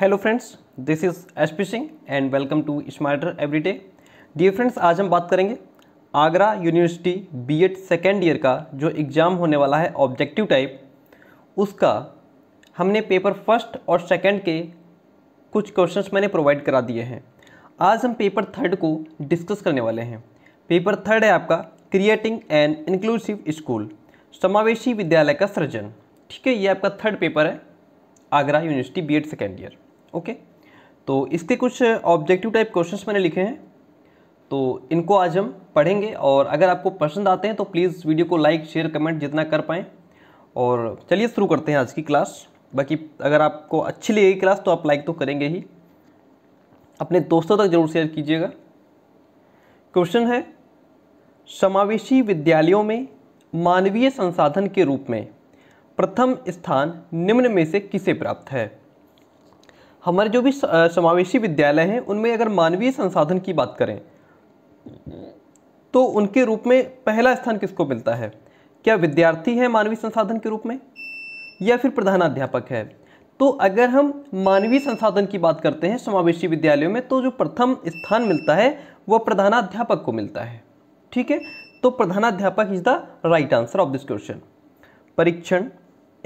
hello friends this is S P Singh and welcome to smarter everyday dear friends आज हम बात करेंगे Agra university B Ed second year का जो एग्ज़ाम होने वाला है ऑब्जेक्टिव टाइप उसका हमने पेपर फर्स्ट और सेकेंड के कुछ क्वेश्चंस मैंने प्रोवाइड करा दिए हैं आज हम पेपर थर्ड को डिस्कस करने वाले हैं पेपर थर्ड है आपका क्रिएटिंग एन इंक्लूसिव स्कूल समावेशी विद्यालय का सृजन ठीक है ये आपका थर्ड पेपर है Agra university B Ed second year okay तो इसके कुछ ऑब्जेक्टिव टाइप क्वेश्चंस मैंने लिखे हैं तो इनको आज हम पढ़ेंगे और अगर आपको पसंद आते हैं तो प्लीज़ वीडियो को लाइक शेयर कमेंट जितना कर पाएँ और चलिए शुरू करते हैं आज की क्लास बाकी अगर आपको अच्छी लगेगी क्लास तो आप लाइक तो करेंगे ही अपने दोस्तों तक जरूर शेयर कीजिएगा क्वेश्चन है समावेशी विद्यालयों में मानवीय संसाधन के रूप में प्रथम स्थान निम्न में से किसे प्राप्त है हमारे जो भी समावेशी विद्यालय हैं उनमें अगर मानवीय संसाधन की बात करें तो उनके रूप में पहला स्थान किसको मिलता है क्या विद्यार्थी है मानवीय संसाधन के रूप में या फिर प्रधानाध्यापक है तो अगर हम मानवीय संसाधन की बात करते हैं समावेशी विद्यालयों में तो जो प्रथम स्थान मिलता है वह प्रधानाध्यापक को मिलता है ठीक है तो प्रधानाध्यापक is the right answer of this question परीक्षण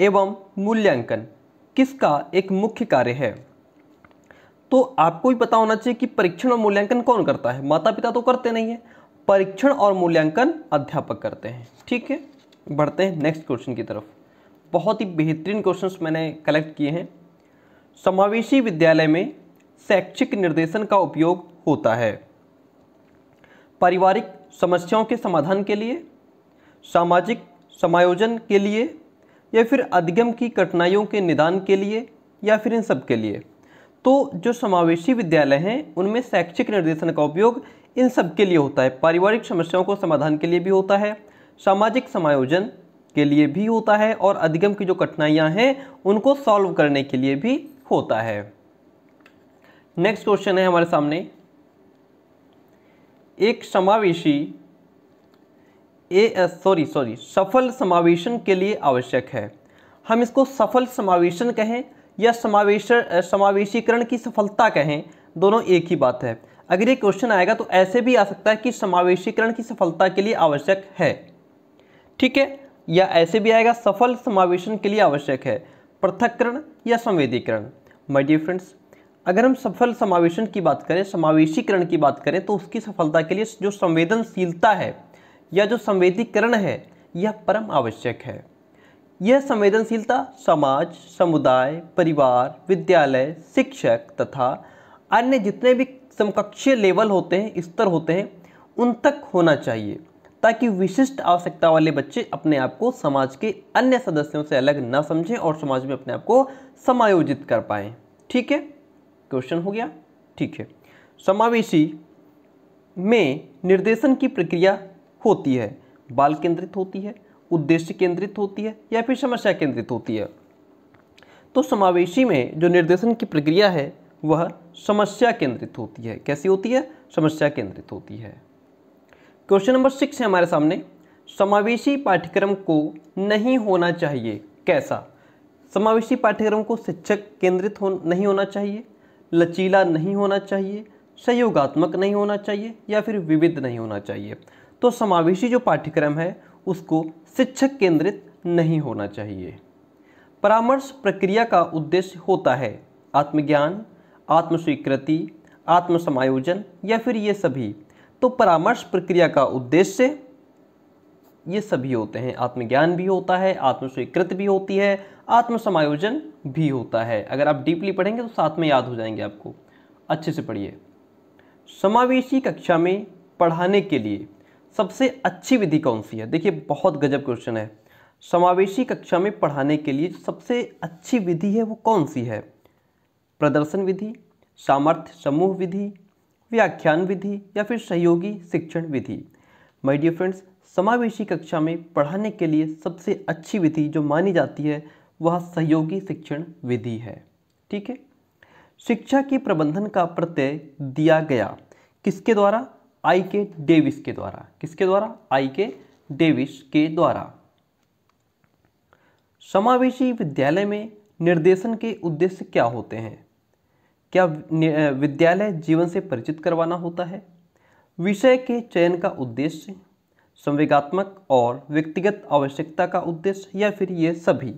एवं मूल्यांकन किसका एक मुख्य कार्य है तो आपको भी पता होना चाहिए कि परीक्षण और मूल्यांकन कौन करता है माता पिता तो करते नहीं है परीक्षण और मूल्यांकन अध्यापक करते हैं ठीक है बढ़ते हैं नेक्स्ट क्वेश्चन की तरफ बहुत ही बेहतरीन क्वेश्चन मैंने कलेक्ट किए हैं समावेशी विद्यालय में शैक्षिक निर्देशन का उपयोग होता है पारिवारिक समस्याओं के समाधान के लिए सामाजिक समायोजन के लिए या फिर अधिगम की कठिनाइयों के निदान के लिए या फिर इन सब के लिए तो जो समावेशी विद्यालय हैं उनमें शैक्षिक निर्देशन का उपयोग इन सब के लिए होता है पारिवारिक समस्याओं को समाधान के लिए भी होता है सामाजिक समायोजन के लिए भी होता है और अधिगम की जो कठिनाइयां हैं उनको सॉल्व करने के लिए भी होता है नेक्स्ट क्वेश्चन है हमारे सामने एक समावेशी ए सॉरी सॉरी सफल समावेशन के लिए आवश्यक है हम इसको सफल समावेशन कहें या समावेश समावेशीकरण की सफलता कहें दोनों एक ही बात है अगर ये क्वेश्चन आएगा तो ऐसे भी आ सकता है कि समावेशीकरण की सफलता के लिए आवश्यक है ठीक है या ऐसे भी आएगा सफल समावेशन के लिए आवश्यक है पृथककरण या संवेदीकरण माय डियर फ्रेंड्स अगर हम सफल समावेशन की बात करें समावेशीकरण की बात करें तो उसकी सफलता के लिए जो संवेदनशीलता है या जो संवेदीकरण है यह परम आवश्यक है यह संवेदनशीलता समाज समुदाय परिवार विद्यालय शिक्षक तथा अन्य जितने भी समकक्षीय लेवल होते हैं स्तर होते हैं उन तक होना चाहिए ताकि विशिष्ट आवश्यकता वाले बच्चे अपने आप को समाज के अन्य सदस्यों से अलग ना समझें और समाज में अपने आप को समायोजित कर पाए ठीक है क्वेश्चन हो गया ठीक है समावेशी में निर्देशन की प्रक्रिया होती है बाल केंद्रित होती है उद्देश्य केंद्रित होती है या फिर समस्या केंद्रित होती है तो समावेशी में जो निर्देशन की प्रक्रिया है वह समस्या केंद्रित होती है कैसी होती है समस्या केंद्रित होती है क्वेश्चन नंबर सिक्स है हमारे सामने समावेशी पाठ्यक्रम को नहीं होना चाहिए कैसा समावेशी पाठ्यक्रम को शिक्षक केंद्रित हो नहीं होना चाहिए लचीला नहीं होना चाहिए सहयोगात्मक नहीं होना चाहिए या फिर विविध नहीं होना चाहिए तो समावेशी जो पाठ्यक्रम है उसको शिक्षक केंद्रित नहीं होना चाहिए परामर्श प्रक्रिया का उद्देश्य होता है आत्मज्ञान आत्मस्वीकृति आत्मसमायोजन या फिर ये सभी तो परामर्श प्रक्रिया का उद्देश्य ये सभी होते हैं आत्मज्ञान भी होता है आत्मस्वीकृत भी होती है आत्मसमायोजन भी होता है अगर आप डीपली पढ़ेंगे तो साथ में याद हो जाएंगे आपको अच्छे से पढ़िए समावेशी कक्षा में पढ़ाने के लिए सबसे अच्छी विधि कौन सी है देखिए बहुत गजब क्वेश्चन है समावेशी कक्षा में पढ़ाने के लिए सबसे अच्छी विधि है वो कौन सी है प्रदर्शन विधि सामर्थ्य समूह विधि व्याख्यान विधि या फिर सहयोगी शिक्षण विधि माई डियर फ्रेंड्स समावेशी कक्षा में पढ़ाने के लिए सबसे अच्छी विधि जो मानी जाती है वह सहयोगी शिक्षण विधि है ठीक है शिक्षा के प्रबंधन का प्रत्यय दिया गया किसके द्वारा आई के डेविस के द्वारा किसके द्वारा आई के डेविस के द्वारा समावेशी विद्यालय में निर्देशन के उद्देश्य क्या होते हैं क्या विद्यालय जीवन से परिचित करवाना होता है विषय के चयन का उद्देश्य संवेगात्मक और व्यक्तिगत आवश्यकता का उद्देश्य या फिर ये सभी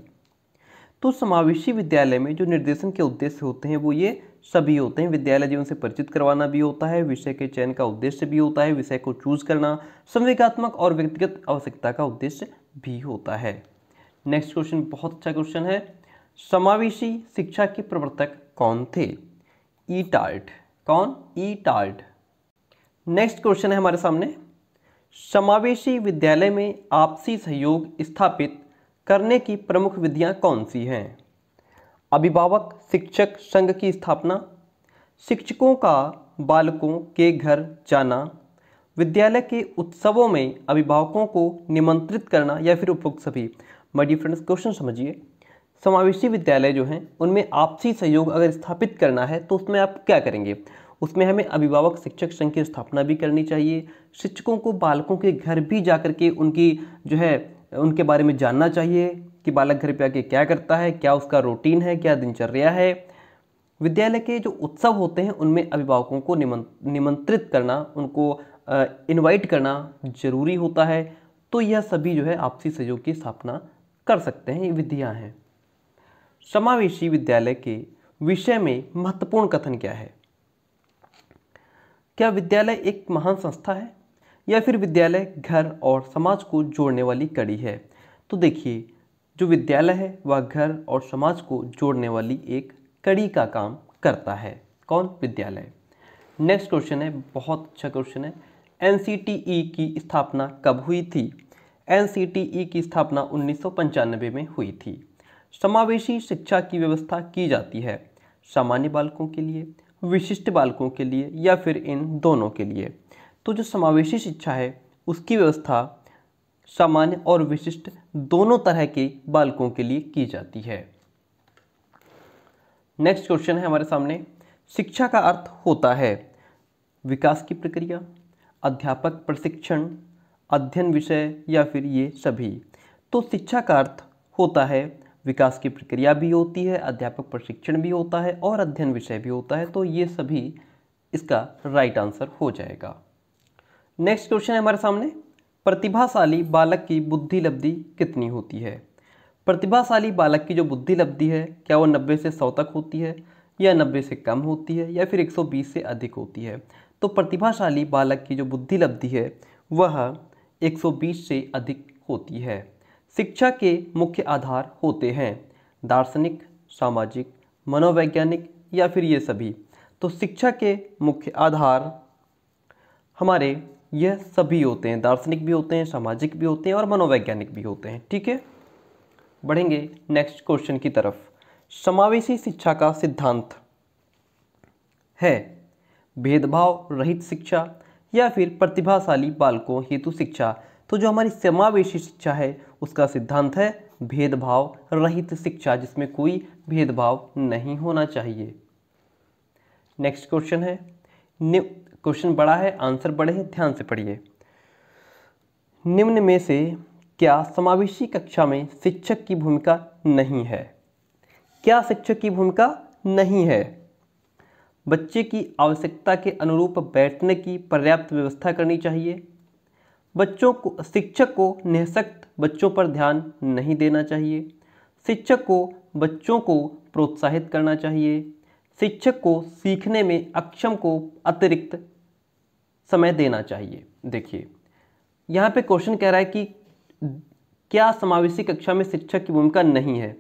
तो समावेशी विद्यालय में जो निर्देशन के उद्देश्य होते हैं वो ये सभी होते हैं विद्यालय जीवन से परिचित करवाना भी होता है विषय के चयन का उद्देश्य भी होता है विषय को चूज करना संवेगात्मक और व्यक्तिगत आवश्यकता का उद्देश्य भी होता है नेक्स्ट क्वेश्चन बहुत अच्छा क्वेश्चन है समावेशी शिक्षा के प्रवर्तक कौन थे ई टार्ट कौन ई टार्ट नेक्स्ट क्वेश्चन है हमारे सामने समावेशी विद्यालय में आपसी सहयोग स्थापित करने की प्रमुख विधियां कौन सी हैं अभिभावक शिक्षक संघ की स्थापना शिक्षकों का बालकों के घर जाना विद्यालय के उत्सवों में अभिभावकों को निमंत्रित करना या फिर उपयुक्त सभी मडी फ्रेंड्स क्वेश्चन समझिए समावेशी विद्यालय जो हैं उनमें आपसी सहयोग अगर स्थापित करना है तो उसमें आप क्या करेंगे उसमें हमें अभिभावक शिक्षक संघ की स्थापना भी करनी चाहिए शिक्षकों को बालकों के घर भी जा कर के उनकी जो है उनके बारे में जानना चाहिए कि बालक घर पे आके क्या करता है क्या उसका रूटीन है क्या दिनचर्या है विद्यालय के जो उत्सव होते हैं उनमें अभिभावकों को निमंत्रित करना उनको इनवाइट करना जरूरी होता है तो यह सभी जो है आपसी सहयोग की स्थापना कर सकते हैं ये विधियाँ हैं समावेशी विद्यालय के विषय में महत्वपूर्ण कथन क्या है क्या विद्यालय एक महान संस्था है या फिर विद्यालय घर और समाज को जोड़ने वाली कड़ी है तो देखिए जो विद्यालय है वह घर और समाज को जोड़ने वाली एक कड़ी का काम करता है कौन विद्यालय नेक्स्ट क्वेश्चन है बहुत अच्छा क्वेश्चन है एन e की स्थापना कब हुई थी एन e की स्थापना उन्नीस में हुई थी समावेशी शिक्षा की व्यवस्था की जाती है सामान्य बालकों के लिए विशिष्ट बालकों के लिए या फिर इन दोनों के लिए तो जो समावेशी शिक्षा है उसकी व्यवस्था सामान्य और विशिष्ट दोनों तरह के बालकों के लिए की जाती है नेक्स्ट क्वेश्चन है हमारे सामने शिक्षा का अर्थ होता है विकास की प्रक्रिया अध्यापक प्रशिक्षण अध्ययन विषय या फिर ये सभी तो शिक्षा का अर्थ होता है विकास की प्रक्रिया भी होती है अध्यापक प्रशिक्षण भी होता है और अध्ययन विषय भी होता है तो ये सभी इसका राइट आंसर हो जाएगा नेक्स्ट क्वेश्चन है हमारे सामने प्रतिभाशाली बालक की बुद्धि लब्धि कितनी होती है प्रतिभाशाली बालक की जो बुद्धि लब्धि है क्या वो नब्बे से सौ तक होती है या नब्बे से कम होती है या फिर 120 से अधिक होती है तो प्रतिभाशाली बालक की जो बुद्धि लब्धि है वह 120 से अधिक होती है शिक्षा के मुख्य आधार होते हैं दार्शनिक सामाजिक मनोवैज्ञानिक या फिर ये सभी तो शिक्षा के मुख्य आधार हमारे यह सभी होते हैं दार्शनिक भी होते हैं सामाजिक भी होते हैं और मनोवैज्ञानिक भी होते हैं ठीक है बढ़ेंगे नेक्स्ट क्वेश्चन की तरफ समावेशी शिक्षा का सिद्धांत है भेदभाव रहित शिक्षा या फिर प्रतिभाशाली बालकों हेतु शिक्षा तो जो हमारी समावेशी शिक्षा है उसका सिद्धांत है भेदभाव रहित शिक्षा जिसमें कोई भेदभाव नहीं होना चाहिए नेक्स्ट क्वेश्चन है क्वेश्चन बड़ा है आंसर बड़े हैं ध्यान से पढ़िए निम्न में से क्या समावेशी कक्षा में शिक्षक की भूमिका नहीं है क्या शिक्षक की भूमिका नहीं है बच्चे की आवश्यकता के अनुरूप बैठने की पर्याप्त व्यवस्था करनी चाहिए बच्चों को शिक्षक को निःशक्त बच्चों पर ध्यान नहीं देना चाहिए शिक्षक को बच्चों को प्रोत्साहित करना चाहिए शिक्षक को सीखने में अक्षम को अतिरिक्त समय देना चाहिए देखिए यहाँ पे क्वेश्चन कह रहा है कि क्या समावेशी कक्षा में शिक्षक की भूमिका नहीं है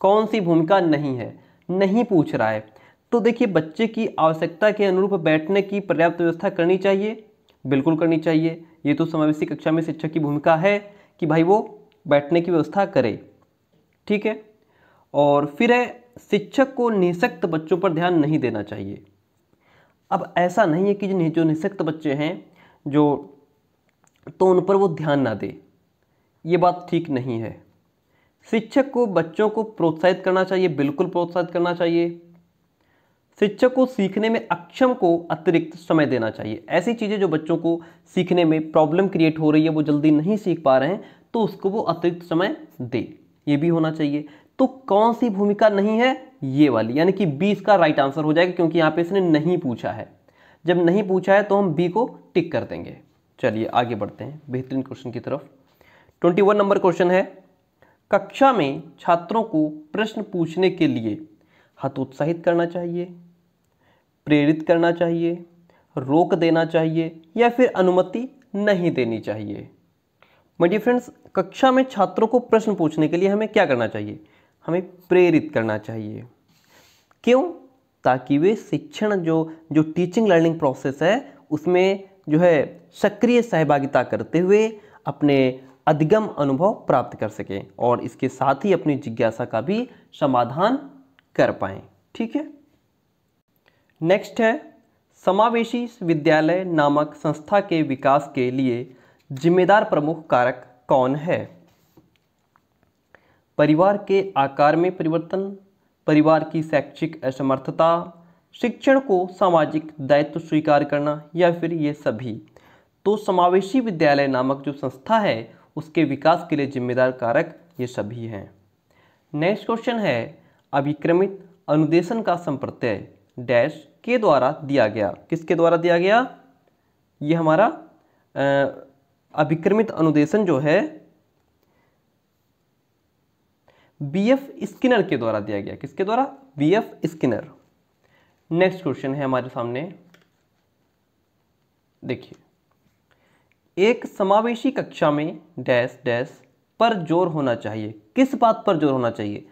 कौन सी भूमिका नहीं है नहीं पूछ रहा है तो देखिए बच्चे की आवश्यकता के अनुरूप बैठने की पर्याप्त व्यवस्था करनी चाहिए बिल्कुल करनी चाहिए ये तो समावेशी कक्षा में शिक्षक की भूमिका है कि भाई वो बैठने की व्यवस्था करे ठीक है और फिर है शिक्षक को निःशक्त बच्चों पर ध्यान नहीं देना चाहिए अब ऐसा नहीं है कि जो निशक्त बच्चे हैं जो तो उन पर वो ध्यान ना दे ये बात ठीक नहीं है शिक्षक को बच्चों को प्रोत्साहित करना चाहिए बिल्कुल प्रोत्साहित करना चाहिए शिक्षक को सीखने में अक्षम को अतिरिक्त समय देना चाहिए ऐसी चीज़ें जो बच्चों को सीखने में प्रॉब्लम क्रिएट हो रही है वो जल्दी नहीं सीख पा रहे हैं तो उसको वो अतिरिक्त समय दे ये भी होना चाहिए तो कौन सी भूमिका नहीं है ये वाली यानी कि बी इसका राइट आंसर हो जाएगा क्योंकि यहां पे इसने नहीं पूछा है जब नहीं पूछा है तो हम बी को टिक कर देंगे चलिए आगे बढ़ते हैं बेहतरीन क्वेश्चन की तरफ ट्वेंटी वन नंबर क्वेश्चन है कक्षा में छात्रों को प्रश्न पूछने के लिए हतोत्साहित करना चाहिए प्रेरित करना चाहिए रोक देना चाहिए या फिर अनुमति नहीं देनी चाहिए माय फ्रेंड्स कक्षा में छात्रों को प्रश्न पूछने के लिए हमें क्या करना चाहिए हमें प्रेरित करना चाहिए क्यों ताकि वे शिक्षण जो जो टीचिंग लर्निंग प्रोसेस है उसमें जो है सक्रिय सहभागिता करते हुए अपने अधिगम अनुभव प्राप्त कर सकें और इसके साथ ही अपनी जिज्ञासा का भी समाधान कर पाए ठीक है नेक्स्ट है समावेशी विद्यालय नामक संस्था के विकास के लिए जिम्मेदार प्रमुख कारक कौन है परिवार के आकार में परिवर्तन परिवार की शैक्षिक असमर्थता शिक्षण को सामाजिक दायित्व स्वीकार करना या फिर ये सभी तो समावेशी विद्यालय नामक जो संस्था है उसके विकास के लिए जिम्मेदार कारक ये सभी हैं नेक्स्ट क्वेश्चन है अभिक्रमित अनुदेशन का संप्रत्यय डैश के द्वारा दिया गया किसके द्वारा दिया गया ये हमारा अभिक्रमित अनुदेशन जो है बी एफ स्किनर के द्वारा दिया गया किसके द्वारा B F Skinner next question है हमारे सामने देखिए एक समावेशी कक्षा में डैश डैश पर जोर होना चाहिए किस बात पर जोर होना चाहिए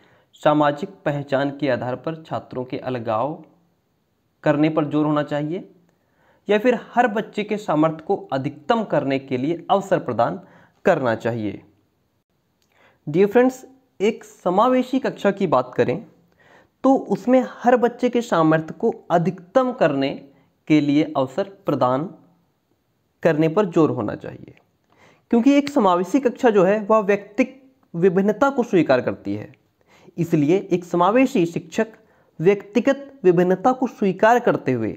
सामाजिक पहचान के आधार पर छात्रों के अलगाव करने पर जोर होना चाहिए या फिर हर बच्चे के सामर्थ्य को अधिकतम करने के लिए अवसर प्रदान करना चाहिए डियर फ्रेंड्स एक समावेशी कक्षा की बात करें तो उसमें हर बच्चे के सामर्थ्य को अधिकतम करने के लिए अवसर प्रदान करने पर जोर होना चाहिए क्योंकि एक समावेशी कक्षा जो है वह व्यक्तिक विभिन्नता को स्वीकार करती है इसलिए एक समावेशी शिक्षक व्यक्तिगत विभिन्नता को स्वीकार करते हुए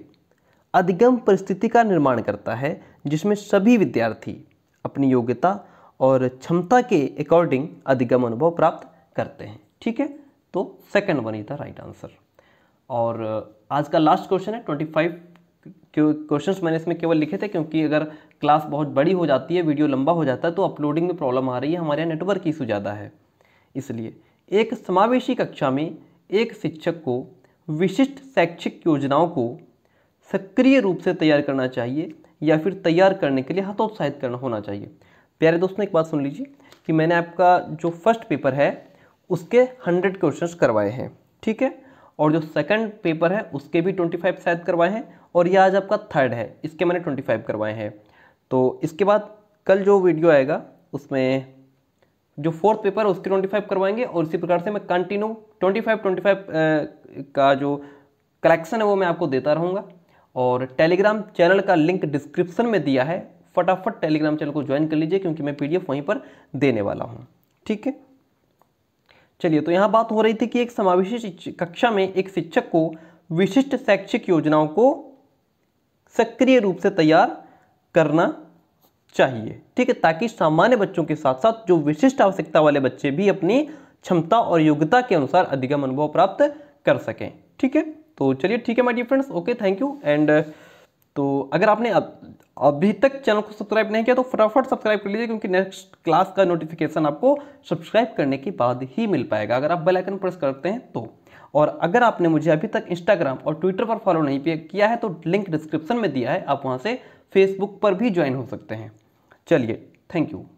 अधिगम परिस्थिति का निर्माण करता है जिसमें सभी विद्यार्थी अपनी योग्यता और क्षमता के अकॉर्डिंग अधिगम अनुभव प्राप्त करते हैं ठीक है तो second one is the right answer और आज का लास्ट क्वेश्चन है ट्वेंटी फाइव क्वेश्चंस मैंने इसमें केवल लिखे थे क्योंकि अगर क्लास बहुत बड़ी हो जाती है वीडियो लंबा हो जाता है तो अपलोडिंग में प्रॉब्लम आ रही है हमारे यहाँ नेटवर्क की इशू ज़्यादा है इसलिए एक समावेशी कक्षा में एक शिक्षक को विशिष्ट शैक्षिक योजनाओं को सक्रिय रूप से तैयार करना चाहिए या फिर तैयार करने के लिए हतोत्साहित करना होना चाहिए प्यारे दोस्तों एक बात सुन लीजिए कि मैंने आपका जो फर्स्ट पेपर है उसके हंड्रेड क्वेश्चन करवाए हैं ठीक है और जो सेकंड पेपर है उसके भी ट्वेंटी फाइव शायद करवाए हैं और यह आज आपका थर्ड है इसके मैंने ट्वेंटी फाइव करवाए हैं तो इसके बाद कल जो वीडियो आएगा उसमें जो फोर्थ पेपर है उसके ट्वेंटी फाइव करवाएंगे और इसी प्रकार से मैं continue twenty five twenty five का जो कलेक्शन है वो मैं आपको देता रहूँगा और टेलीग्राम चैनल का लिंक डिस्क्रिप्सन में दिया है फटाफट टेलीग्राम चैनल को ज्वाइन कर लीजिए क्योंकि मैं पी वहीं पर देने वाला हूँ ठीक है चलिए तो यहाँ बात हो रही थी कि एक समावेशी कक्षा में एक शिक्षक को विशिष्ट शैक्षिक योजनाओं को सक्रिय रूप से तैयार करना चाहिए ठीक है ताकि सामान्य बच्चों के साथ साथ जो विशिष्ट आवश्यकता वाले बच्चे भी अपनी क्षमता और योग्यता के अनुसार अधिगम अनुभव प्राप्त कर सकें ठीक है तो चलिए ठीक है my dear friends okay thank you and तो अगर आपने अभी तक चैनल को सब्सक्राइब नहीं किया तो फटाफट सब्सक्राइब कर लीजिए क्योंकि नेक्स्ट क्लास का नोटिफिकेशन आपको सब्सक्राइब करने के बाद ही मिल पाएगा अगर आप बेल आइकन प्रेस करते हैं तो और अगर आपने मुझे अभी तक इंस्टाग्राम और ट्विटर पर फॉलो नहीं किया है तो लिंक डिस्क्रिप्शन में दिया है आप वहाँ से फेसबुक पर भी ज्वाइन हो सकते हैं चलिए थैंक यू